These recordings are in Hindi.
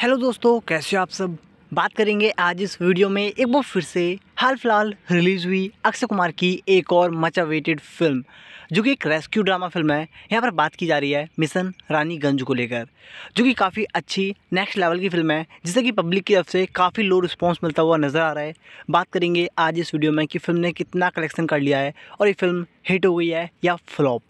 हेलो दोस्तों कैसे हो आप सब बात करेंगे आज इस वीडियो में एक बार फिर से हाल फिलहाल रिलीज़ हुई अक्षय कुमार की एक और मच अवेटेड फिल्म जो कि एक रेस्क्यू ड्रामा फिल्म है यहाँ पर बात की जा रही है मिशन रानीगंज को लेकर जो कि काफ़ी अच्छी नेक्स्ट लेवल की फिल्म है जिससे कि पब्लिक की तरफ से काफ़ी लो रिस्पॉन्स मिलता हुआ नज़र आ रहा है बात करेंगे आज इस वीडियो में कि फिल्म ने कितना कलेक्शन कर लिया है और ये फिल्म हिट हो गई है या फ्लॉप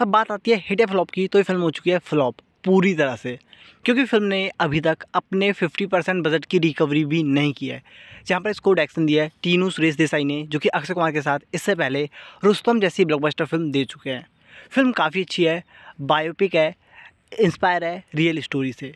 अब बात आती है हिट या फ्लॉप की तो ये फिल्म हो चुकी है फ्लॉप पूरी तरह से क्योंकि फिल्म ने अभी तक अपने 50 परसेंट बजट की रिकवरी भी नहीं की है जहाँ पर इसको डायरेक्शन दिया है तीनू सुरेश देसाई ने जो कि अक्षय कुमार के साथ इससे पहले रुस्तम जैसी ब्लॉकबस्टर फिल्म दे चुके हैं फिल्म काफ़ी अच्छी है बायोपिक है इंस्पायर है रियल स्टोरी से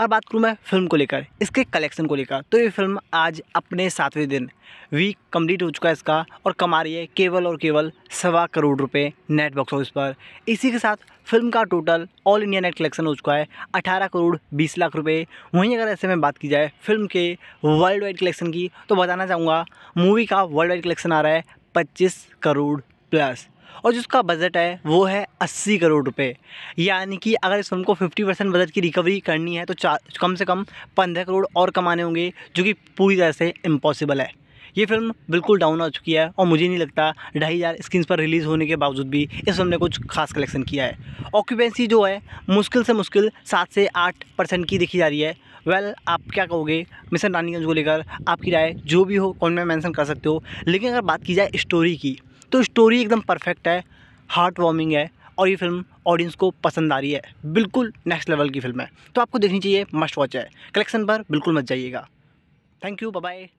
और बात करूँ मैं फिल्म को लेकर इसके कलेक्शन को लेकर तो ये फिल्म आज अपने सातवें दिन वीक कंप्लीट हो चुका है इसका और कमा रही है केवल और केवल सवा करोड़ रुपए नेट बॉक्स ऑफिस पर इसी के साथ फिल्म का total all India net collection हो चुका है अठारह करोड़ बीस लाख रुपए वहीं अगर ऐसे में बात की जाए फिल्म के वर्ल्ड वाइड कलेक्शन की तो बताना चाहूँगा मूवी का वर्ल्ड वाइड कलेक्शन आ रहा है पच्चीस करोड़ प्लस और जिसका बजट है वो है अस्सी करोड़ रुपए यानी कि अगर इस फिल्म को फिफ्टी परसेंट बजट की रिकवरी करनी है तो कम से कम पंद्रह करोड़ और कमाने होंगे जो कि पूरी तरह से इम्पॉसिबल है ये फिल्म बिल्कुल डाउन हो चुकी है और मुझे नहीं लगता ढाई हज़ार स्क्रीन पर रिलीज़ होने के बावजूद भी इस फिल्म ने कुछ खास कलेक्शन किया है ऑक्यूपेंसी जो है मुश्किल से मुश्किल सात से आठ परसेंट की देखी जा रही है वेल well, आप क्या कहोगे मिशन रानीगंज को लेकर आपकी राय जो भी हो कॉमेंट में मेंशन कर सकते हो लेकिन अगर बात की जाए स्टोरी की तो स्टोरी एकदम परफेक्ट है हार्ट वार्मिंग है और ये फिल्म ऑडियंस को पसंद आ रही है बिल्कुल नेक्स्ट लेवल की फिल्म है तो आपको देखनी चाहिए मस्ट वॉच है कलेक्शन पर बिल्कुल मत जाइएगा थैंक यू बाय